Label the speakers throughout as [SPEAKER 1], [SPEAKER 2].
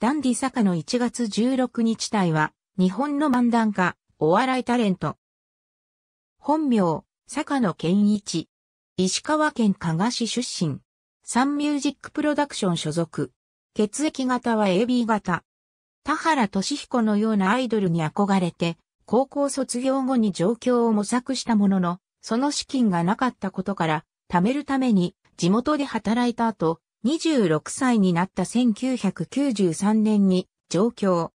[SPEAKER 1] ダンディ坂の1月16日隊は、日本の漫談家、お笑いタレント。本名、坂野健一。石川県加賀市出身。サンミュージックプロダクション所属。血液型は AB 型。田原俊彦のようなアイドルに憧れて、高校卒業後に状況を模索したものの、その資金がなかったことから、貯めるために地元で働いた後、26歳になった1993年に上京。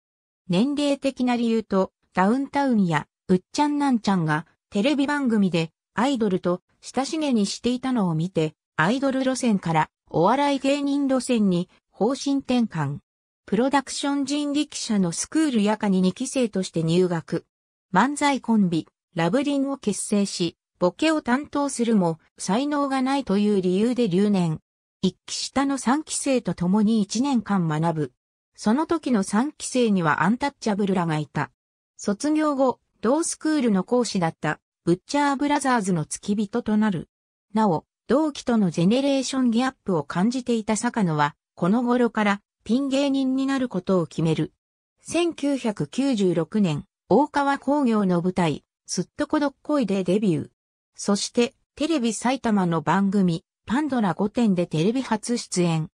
[SPEAKER 1] 年齢的な理由とダウンタウンやうっちゃんなんちゃんがテレビ番組でアイドルと親しげにしていたのを見てアイドル路線からお笑い芸人路線に方針転換。プロダクション人力車のスクールやかに2期生として入学。漫才コンビ、ラブリンを結成し、ボケを担当するも才能がないという理由で留年。一期下の三期生と共に一年間学ぶ。その時の三期生にはアンタッチャブルらがいた。卒業後、同スクールの講師だった、ブッチャーブラザーズの付き人となる。なお、同期とのジェネレーションギャップを感じていた坂野は、この頃からピン芸人になることを決める。1996年、大川工業の舞台、すっとこどっこいでデビュー。そして、テレビ埼玉の番組、パンドラ5点でテレビ初出演。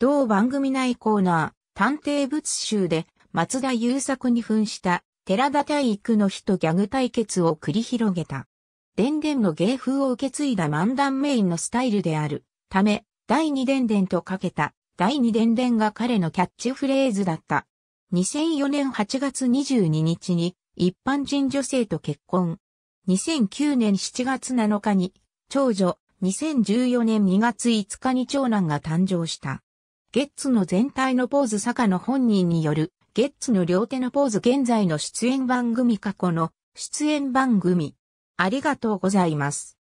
[SPEAKER 1] 同番組内コーナー、探偵物集で松田優作に扮した寺田体育の日とギャグ対決を繰り広げた。でんでんの芸風を受け継いだ漫談メインのスタイルであるため、第二でんでんとかけた第二でんでんが彼のキャッチフレーズだった。2004年8月22日に一般人女性と結婚。2009年7月7日に長女、2014年2月5日に長男が誕生した。ゲッツの全体のポーズ坂野本人による、ゲッツの両手のポーズ現在の出演番組過去の出演番組。ありがとうございます。